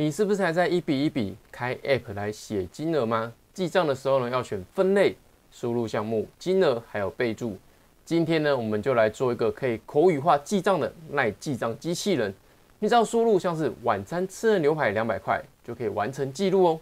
你是不是还在一笔一笔开 app 来写金额吗？记账的时候呢，要选分类、输入项目、金额还有备注。今天呢，我们就来做一个可以口语化记账的耐记账机器人。你只要输入像是晚餐吃的牛排两百块，就可以完成记录哦。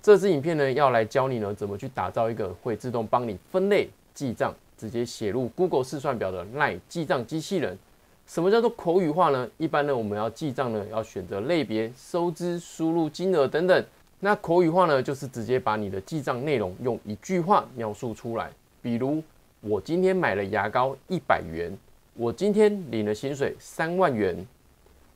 这支影片呢，要来教你呢，怎么去打造一个会自动帮你分类记账。直接写入 Google 试算表的赖记账机器人。什么叫做口语化呢？一般呢，我们要记账呢，要选择类别、收支、输入金额等等。那口语化呢，就是直接把你的记账内容用一句话描述出来。比如，我今天买了牙膏一百元，我今天领了薪水三万元，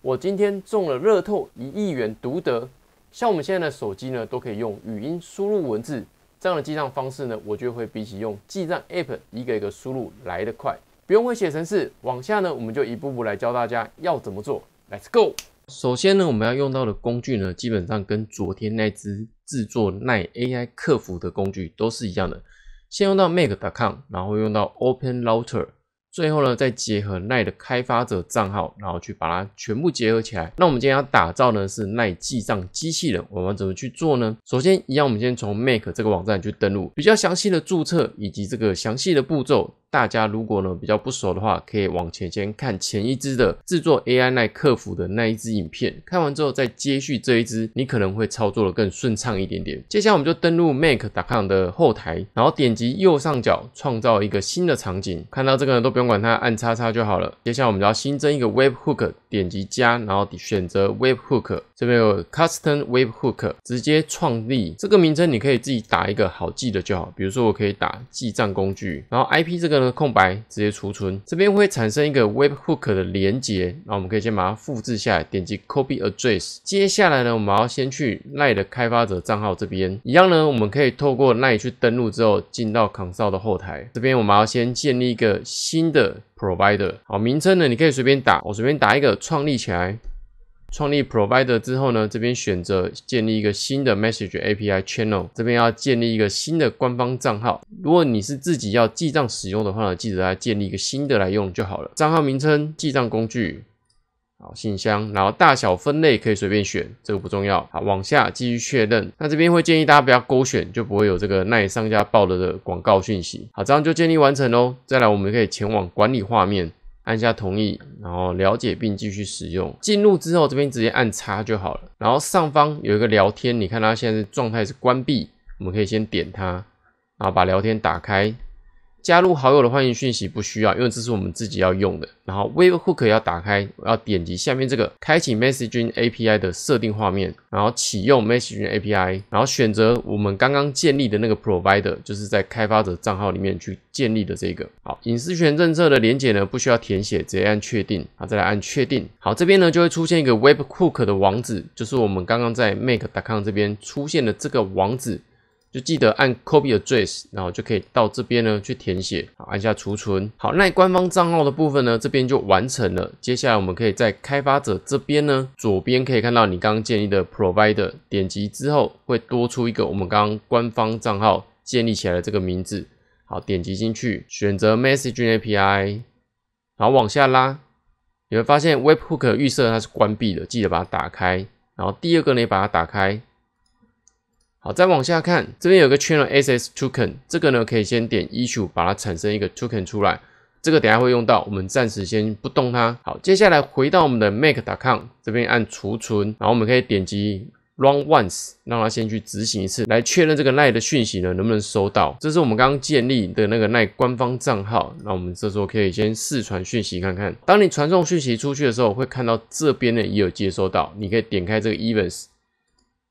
我今天中了乐透一亿元独得。像我们现在的手机呢，都可以用语音输入文字。这样的记账方式呢，我觉得会比起用记账 app 一个一个输入来得快，不用会写程式。往下呢，我们就一步步来教大家要怎么做。Let's go。首先呢，我们要用到的工具呢，基本上跟昨天那只制作耐 AI 客服的工具都是一样的。先用到 Make.com，然后用到 OpenRouter。最后呢，再结合奈的开发者账号，然后去把它全部结合起来。那我们今天要打造呢是奈记账机器人，我们怎么去做呢？首先一样，我们先从 Make 这个网站去登录，比较详细的注册以及这个详细的步骤，大家如果呢比较不熟的话，可以往前先看前一支的制作 AI 奈客服的那一支影片，看完之后再接续这一支，你可能会操作的更顺畅一点点。接下来我们就登录 Make 打开的后台，然后点击右上角创造一个新的场景，看到这个呢都不用。管它按叉叉就好了。接下来我们要新增一个 Web Hook，点击加，然后选择 Web Hook。这边有 custom web hook，直接创立这个名称，你可以自己打一个好记的就好。比如说，我可以打记账工具。然后 IP 这个呢空白直接储存，这边会产生一个 web hook 的连接。那我们可以先把它复制下来，点击 copy address。接下来呢，我们要先去那里的开发者账号这边，一样呢，我们可以透过那里去登录之后进到 Kongso 的后台。这边我们要先建立一个新的 provider。好，名称呢你可以随便打，我随便打一个创立起来。创立 provider 之后呢，这边选择建立一个新的 message API channel，这边要建立一个新的官方账号。如果你是自己要记账使用的话呢，记得来建立一个新的来用就好了。账号名称记账工具，好，信箱，然后大小分类可以随便选，这个不重要。好，往下继续确认。那这边会建议大家不要勾选，就不会有这个让 e 商家报了的广告讯息。好，这样就建立完成喽。再来，我们可以前往管理画面。按下同意，然后了解并继续使用。进入之后，这边直接按叉就好了。然后上方有一个聊天，你看它现在状态是关闭，我们可以先点它，然后把聊天打开。加入好友的欢迎讯息不需要，因为这是我们自己要用的。然后 Webhook 要打开，要点击下面这个开启 Messaging API 的设定画面，然后启用 Messaging API，然后选择我们刚刚建立的那个 Provider，就是在开发者账号里面去建立的这个。好，隐私权政策的连接呢，不需要填写，直接按确定。好，再来按确定。好，这边呢就会出现一个 Webhook 的网址，就是我们刚刚在 Make.com 这边出现的这个网址。就记得按 copy address，然后就可以到这边呢去填写，好，按下储存。好，那官方账号的部分呢，这边就完成了。接下来我们可以在开发者这边呢，左边可以看到你刚刚建立的 provider，点击之后会多出一个我们刚刚官方账号建立起来的这个名字。好，点击进去，选择 messaging API，然后往下拉，你会发现 webhook 预设它是关闭的，记得把它打开。然后第二个呢，也把它打开。好，再往下看，这边有个 Channel s s Token，这个呢可以先点 Issue，把它产生一个 Token 出来，这个等下会用到，我们暂时先不动它。好，接下来回到我们的 Make. dot com 这边按储存，然后我们可以点击 Run Once，让它先去执行一次，来确认这个赖的讯息呢能不能收到。这是我们刚刚建立的那个赖官方账号，那我们这时候可以先试传讯息看看。当你传送讯息出去的时候，会看到这边呢也有接收到，你可以点开这个 Events，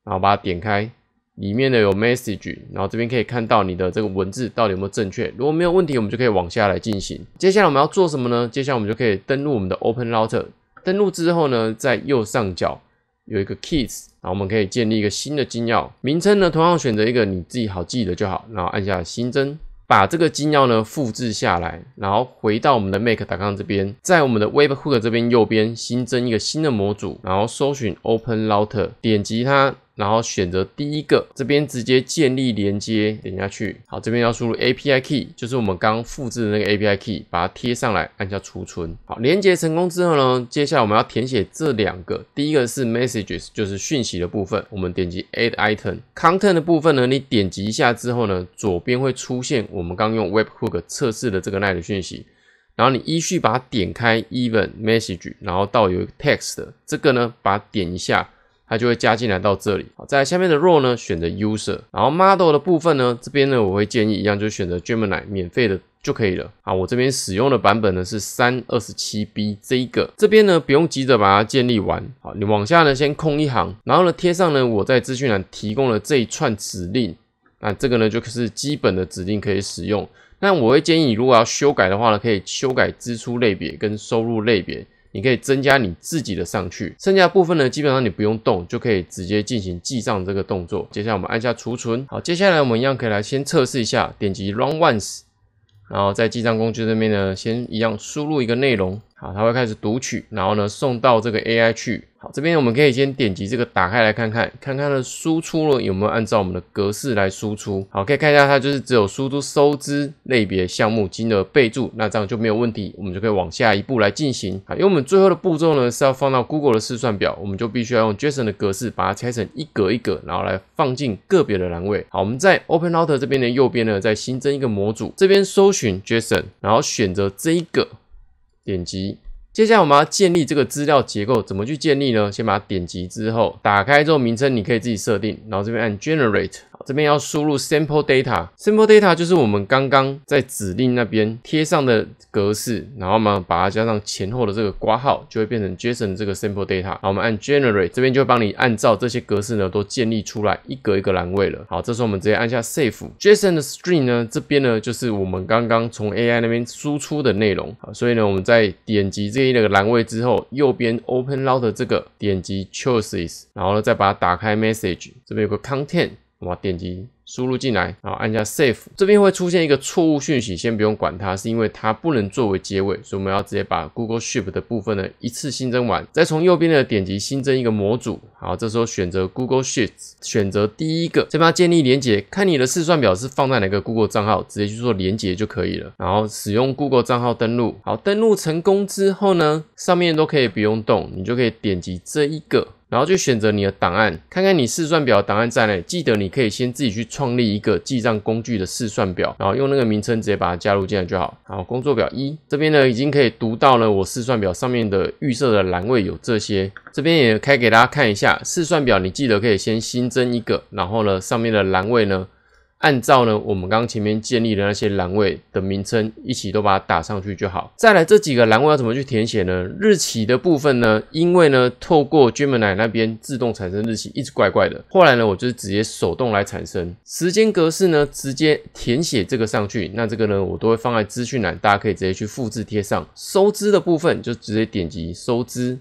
然后把它点开。里面的有 message，然后这边可以看到你的这个文字到底有没有正确。如果没有问题，我们就可以往下来进行。接下来我们要做什么呢？接下来我们就可以登录我们的 Open Router。登录之后呢，在右上角有一个 Keys，然后我们可以建立一个新的金钥。名称呢，同样选择一个你自己好记的就好。然后按下新增，把这个金钥呢复制下来，然后回到我们的 Make 打杆这边，在我们的 Web Hook 这边右边新增一个新的模组，然后搜寻 Open Router，点击它。然后选择第一个，这边直接建立连接，点下去。好，这边要输入 API key，就是我们刚复制的那个 API key，把它贴上来，按下储存。好，连接成功之后呢，接下来我们要填写这两个，第一个是 messages，就是讯息的部分，我们点击 Add Item。Content 的部分呢，你点击一下之后呢，左边会出现我们刚用 Web Hook 测试的这个 n 奈的讯息，然后你依序把它点开，Even Message，然后到有 Text 的这个呢，把它点一下。它就会加进来到这里。好，在下面的 r o w 呢，选择 user。然后 model 的部分呢，这边呢，我会建议一样，就选择 Gemini 免费的就可以了。好，我这边使用的版本呢是三二十七 b 这一个。这边呢，不用急着把它建立完。好，你往下呢，先空一行，然后呢，贴上呢我在资讯栏提供了这一串指令。那这个呢，就是基本的指令可以使用。那我会建议如果要修改的话呢，可以修改支出类别跟收入类别。你可以增加你自己的上去，剩下部分呢，基本上你不用动，就可以直接进行记账这个动作。接下来我们按下储存，好，接下来我们一样可以来先测试一下，点击 Run Once，然后在记账工具这边呢，先一样输入一个内容。好，它会开始读取，然后呢送到这个 AI 去。好，这边我们可以先点击这个打开来看看，看看的输出了有没有按照我们的格式来输出。好，可以看一下它就是只有输出收支类别、项目、金额、备注，那这样就没有问题，我们就可以往下一步来进行。好，因为我们最后的步骤呢是要放到 Google 的试算表，我们就必须要用 JSON 的格式把它拆成一格一格，然后来放进个别的栏位。好，我们在 Open r o t e 这边的右边呢再新增一个模组，这边搜寻 JSON，然后选择这一个。点击。接下来我们要建立这个资料结构，怎么去建立呢？先把它点击之后打开之后，名称你可以自己设定，然后这边按 Generate，这边要输入 Sample Data，Sample Data 就是我们刚刚在指令那边贴上的格式，然后嘛把它加上前后的这个括号，就会变成 JSON 这个 Sample Data。好，我们按 Generate，这边就帮你按照这些格式呢都建立出来一格一个栏位了。好，这时候我们直接按下 Save，JSON 的 String 呢，这边呢就是我们刚刚从 AI 那边输出的内容。好，所以呢我们再点击这。建立那个栏位之后，右边 open router 这个点击 choices，然后呢再把它打开 message，这边有个 content，我点击。输入进来，然后按下 Save，这边会出现一个错误讯息，先不用管它，是因为它不能作为结尾，所以我们要直接把 Google s h e e t 的部分呢一次新增完，再从右边的点击新增一个模组，好，这时候选择 Google Sheets，选择第一个，先把它建立连接，看你的试算表是放在哪个 Google 账号，直接去做连接就可以了，然后使用 Google 账号登录，好，登录成功之后呢，上面都可以不用动，你就可以点击这一个。然后就选择你的档案，看看你试算表档案在哪。记得你可以先自己去创立一个记账工具的试算表，然后用那个名称直接把它加入进来就好。好，工作表一这边呢已经可以读到了我试算表上面的预设的栏位有这些，这边也开给大家看一下。试算表你记得可以先新增一个，然后呢上面的栏位呢。按照呢，我们刚刚前面建立的那些栏位的名称，一起都把它打上去就好。再来这几个栏位要怎么去填写呢？日期的部分呢，因为呢透过 Gemini 那边自动产生日期一直怪怪的，后来呢我就是直接手动来产生。时间格式呢直接填写这个上去，那这个呢我都会放在资讯栏，大家可以直接去复制贴上。收支的部分就直接点击收支，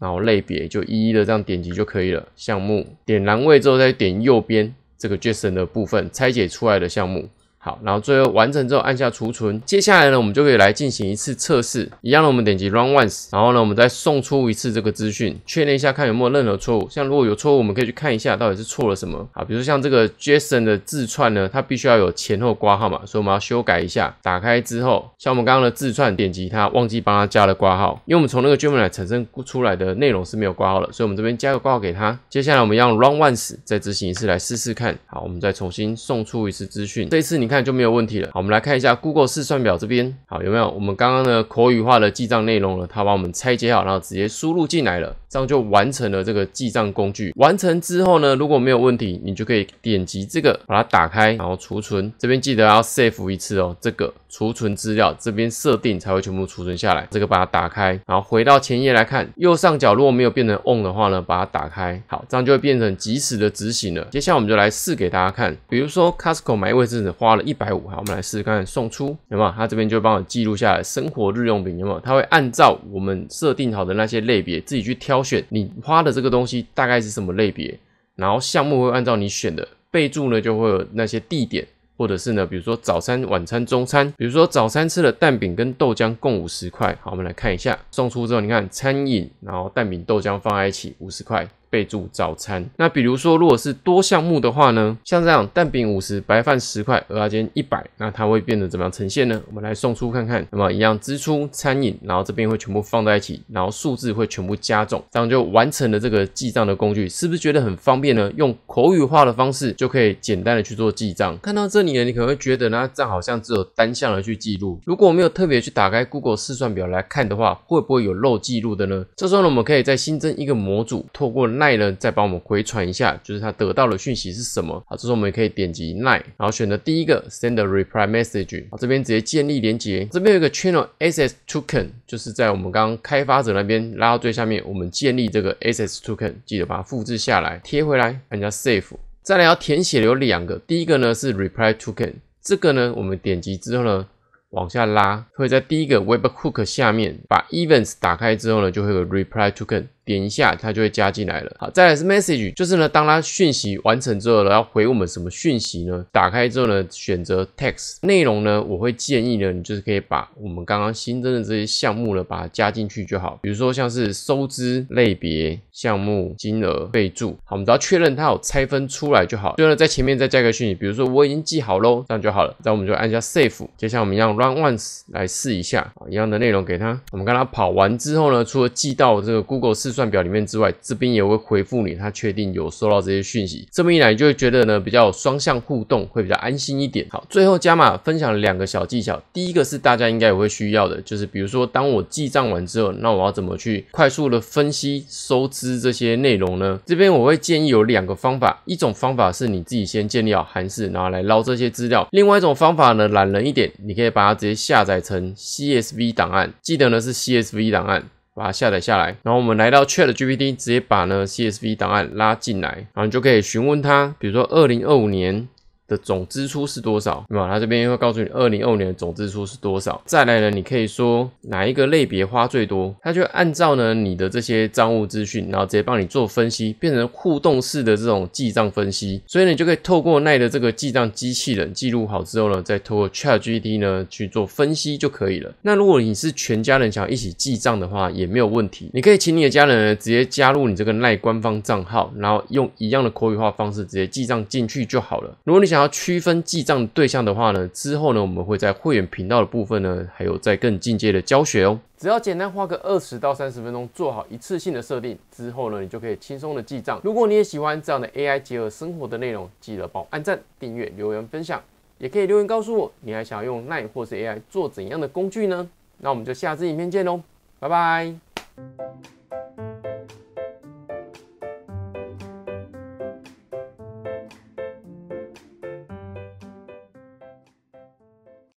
然后类别就一一的这样点击就可以了。项目点栏位之后再点右边。这个 JSON 的部分拆解出来的项目。好，然后最后完成之后按下储存，接下来呢，我们就可以来进行一次测试。一样的，我们点击 Run Once，然后呢，我们再送出一次这个资讯，确认一下看有没有任何错误。像如果有错误，我们可以去看一下到底是错了什么。好，比如像这个 JSON 的字串呢，它必须要有前后挂号嘛，所以我们要修改一下。打开之后，像我们刚刚的字串，点击它忘记帮它加了挂号，因为我们从那个 j m i n i 产生出来的内容是没有挂号的，所以我们这边加个挂号给他。接下来我们让 Run Once 再执行一次来试试看。好，我们再重新送出一次资讯，这一次你看。就没有问题了。好，我们来看一下 Google 试算表这边，好有没有？我们刚刚的口语化的记账内容呢？它把我们拆解好，然后直接输入进来了，这样就完成了这个记账工具。完成之后呢，如果没有问题，你就可以点击这个把它打开，然后储存。这边记得要 Save 一次哦，这个储存资料，这边设定才会全部储存下来。这个把它打开，然后回到前页来看，右上角如果没有变成 On 的话呢，把它打开，好，这样就会变成即时的执行了。接下来我们就来试给大家看，比如说 Costco 买卫生纸花了。一百五，好，我们来试试看送出有没有，它这边就帮我记录下来，生活日用品有没有，它会按照我们设定好的那些类别自己去挑选，你花的这个东西大概是什么类别，然后项目会按照你选的，备注呢就会有那些地点，或者是呢，比如说早餐、晚餐、中餐，比如说早餐吃的蛋饼跟豆浆共五十块，好，我们来看一下送出之后，你看餐饮，然后蛋饼豆浆放在一起五十块。备注早餐。那比如说，如果是多项目的话呢？像这样，蛋饼五十，白饭十块，鹅鸭煎一百，那它会变得怎么样呈现呢？我们来送出看看。那么，一样支出餐饮，然后这边会全部放在一起，然后数字会全部加重，这样就完成了这个记账的工具，是不是觉得很方便呢？用口语化的方式就可以简单的去做记账。看到这里呢，你可能会觉得呢，这好像只有单向的去记录。如果我没有特别去打开 Google 试算表来看的话，会不会有漏记录的呢？这时候呢，我们可以再新增一个模组，透过奈呢再帮我们回传一下，就是他得到的讯息是什么？好，这时候我们可以点击奈，然后选择第一个 Send Reply Message，好，这边直接建立连接。这边有一个 Channel Access Token，就是在我们刚刚开发者那边拉到最下面，我们建立这个 Access Token，记得把它复制下来贴回来，按一下 Save。再来要填写有两个，第一个呢是 Reply Token，这个呢我们点击之后呢往下拉，会在第一个 Webhook 下面把 Events 打开之后呢就会有 Reply Token。点一下，它就会加进来了。好，再来是 message，就是呢，当它讯息完成之后呢，要回我们什么讯息呢？打开之后呢，选择 text 内容呢，我会建议呢，你就是可以把我们刚刚新增的这些项目呢，把它加进去就好。比如说像是收支类别、项目、金额、备注。好，我们只要确认它有拆分出来就好。最后呢，在前面再加个讯息，比如说我已经记好喽，这样就好了。那我们就按下 save，接下来我们要 run once 来试一下一样的内容给它。我们刚刚跑完之后呢，除了记到这个 Google 四。算表里面之外，这边也会回复你，他确定有收到这些讯息。这么一来，你就会觉得呢比较有双向互动，会比较安心一点。好，最后加码分享两个小技巧。第一个是大家应该也会需要的，就是比如说当我记账完之后，那我要怎么去快速的分析收支这些内容呢？这边我会建议有两个方法，一种方法是你自己先建立好函式，然后来捞这些资料；另外一种方法呢，懒人一点，你可以把它直接下载成 CSV 档案，记得呢是 CSV 档案。把它下载下来，然后我们来到 Chat GPT，直接把呢 CSV 档案拉进来，然后你就可以询问它，比如说二零二五年。的总支出是多少？那这边会告诉你二零二年的总支出是多少。再来呢，你可以说哪一个类别花最多？它就按照呢你的这些账务资讯，然后直接帮你做分析，变成互动式的这种记账分析。所以你就可以透过奈的这个记账机器人记录好之后呢，再透过 ChatGPT 呢去做分析就可以了。那如果你是全家人想一起记账的话，也没有问题，你可以请你的家人呢直接加入你这个奈官方账号，然后用一样的口语化方式直接记账进去就好了。如果你想要区分记账对象的话呢，之后呢，我们会在会员频道的部分呢，还有在更进阶的教学哦。只要简单花个二十到三十分钟做好一次性的设定之后呢，你就可以轻松的记账。如果你也喜欢这样的 AI 结合生活的内容，记得帮我按赞、订阅、留言、分享，也可以留言告诉我，你还想用 Line 或是 AI 做怎样的工具呢？那我们就下支影片见喽，拜拜。